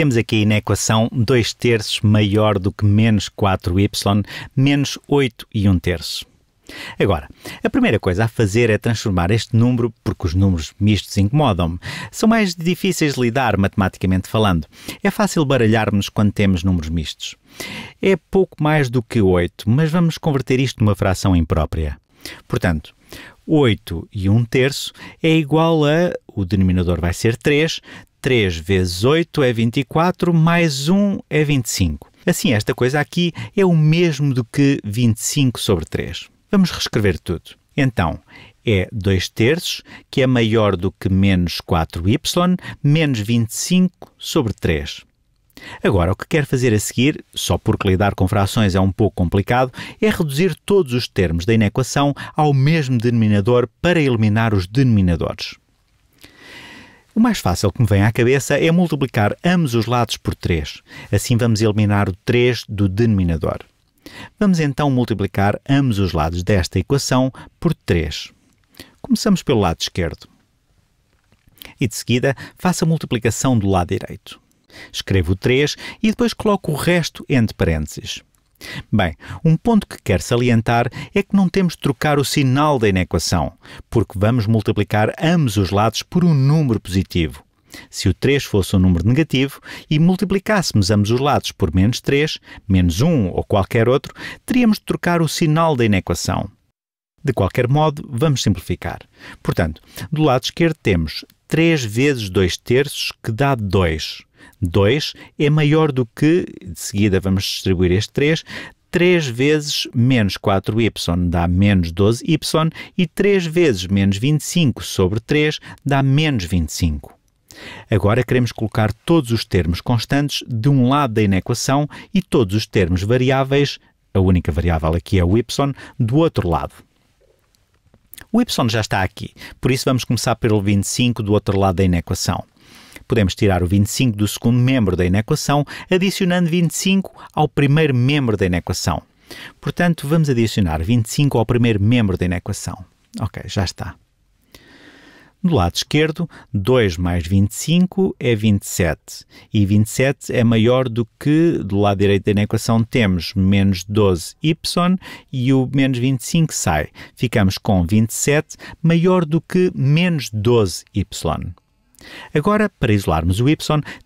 temos aqui na equação 2 terços maior do que menos 4y, menos 8 e 1 terço. Agora, a primeira coisa a fazer é transformar este número, porque os números mistos incomodam-me. São mais difíceis de lidar, matematicamente falando. É fácil baralhar-nos quando temos números mistos. É pouco mais do que 8, mas vamos converter isto numa fração imprópria. Portanto, 8 e 1 terço é igual a, o denominador vai ser 3, 3 vezes 8 é 24, mais 1 é 25. Assim, esta coisa aqui é o mesmo do que 25 sobre 3. Vamos reescrever tudo. Então, é 2 terços, que é maior do que menos 4y, menos 25 sobre 3. Agora, o que quero fazer a seguir, só porque lidar com frações é um pouco complicado, é reduzir todos os termos da inequação ao mesmo denominador para eliminar os denominadores. O mais fácil que me vem à cabeça é multiplicar ambos os lados por 3. Assim vamos eliminar o 3 do denominador. Vamos então multiplicar ambos os lados desta equação por 3. Começamos pelo lado esquerdo. E de seguida faço a multiplicação do lado direito. Escrevo 3 e depois coloco o resto entre parênteses. Bem, um ponto que quero salientar é que não temos de trocar o sinal da inequação, porque vamos multiplicar ambos os lados por um número positivo. Se o 3 fosse um número negativo e multiplicássemos ambos os lados por menos 3, menos 1 ou qualquer outro, teríamos de trocar o sinal da inequação. De qualquer modo, vamos simplificar. Portanto, do lado esquerdo temos 3 vezes 2 terços, que dá 2. 2 é maior do que, de seguida vamos distribuir este 3, 3 vezes menos 4y dá menos 12y e 3 vezes menos 25 sobre 3 dá menos 25. Agora queremos colocar todos os termos constantes de um lado da inequação e todos os termos variáveis, a única variável aqui é o y, do outro lado. O y já está aqui, por isso vamos começar pelo 25 do outro lado da inequação podemos tirar o 25 do segundo membro da inequação, adicionando 25 ao primeiro membro da inequação. Portanto, vamos adicionar 25 ao primeiro membro da inequação. Ok, já está. Do lado esquerdo, 2 mais 25 é 27. E 27 é maior do que, do lado direito da inequação temos menos 12y e o menos 25 sai. Ficamos com 27 maior do que menos 12y. Agora, para isolarmos o y,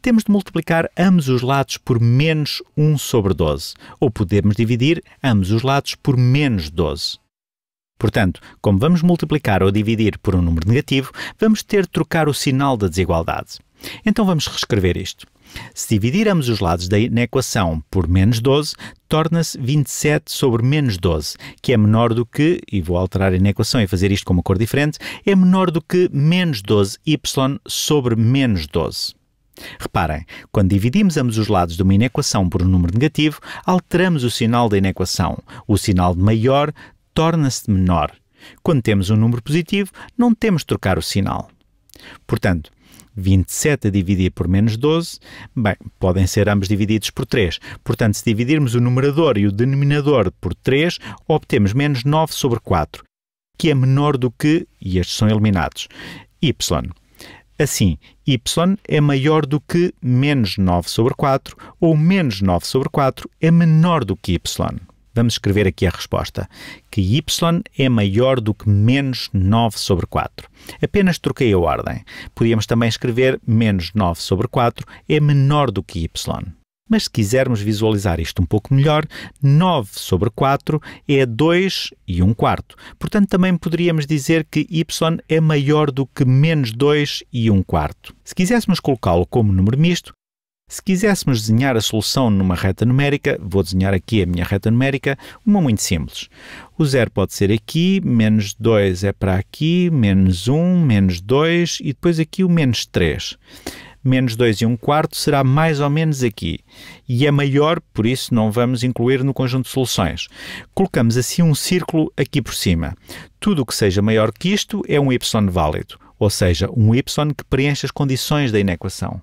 temos de multiplicar ambos os lados por menos 1 sobre 12, ou podemos dividir ambos os lados por menos 12. Portanto, como vamos multiplicar ou dividir por um número negativo, vamos ter de trocar o sinal da desigualdade. Então vamos reescrever isto. Se dividirmos os lados da inequação por menos 12, torna-se 27 sobre menos 12, que é menor do que, e vou alterar a inequação e fazer isto com uma cor diferente, é menor do que menos 12y sobre menos 12. Reparem, quando dividimos ambos os lados de uma inequação por um número negativo, alteramos o sinal da inequação. O sinal de maior torna-se menor. Quando temos um número positivo, não temos de trocar o sinal. Portanto, 27 a dividir por menos 12, bem, podem ser ambos divididos por 3. Portanto, se dividirmos o numerador e o denominador por 3, obtemos menos 9 sobre 4, que é menor do que, e estes são eliminados, y. Assim, y é maior do que menos 9 sobre 4, ou menos 9 sobre 4 é menor do que y. Vamos escrever aqui a resposta, que y é maior do que menos 9 sobre 4. Apenas troquei a ordem. Podíamos também escrever menos 9 sobre 4 é menor do que y. Mas se quisermos visualizar isto um pouco melhor, 9 sobre 4 é 2 e 1 quarto. Portanto, também poderíamos dizer que y é maior do que menos 2 e 1 quarto. Se quiséssemos colocá-lo como número misto, se quiséssemos desenhar a solução numa reta numérica, vou desenhar aqui a minha reta numérica, uma muito simples. O zero pode ser aqui, menos 2 é para aqui, menos 1, menos 2 e depois aqui o menos 3 menos 2 e 1 um quarto será mais ou menos aqui. E é maior, por isso não vamos incluir no conjunto de soluções. Colocamos assim um círculo aqui por cima. Tudo o que seja maior que isto é um y válido, ou seja, um y que preenche as condições da inequação.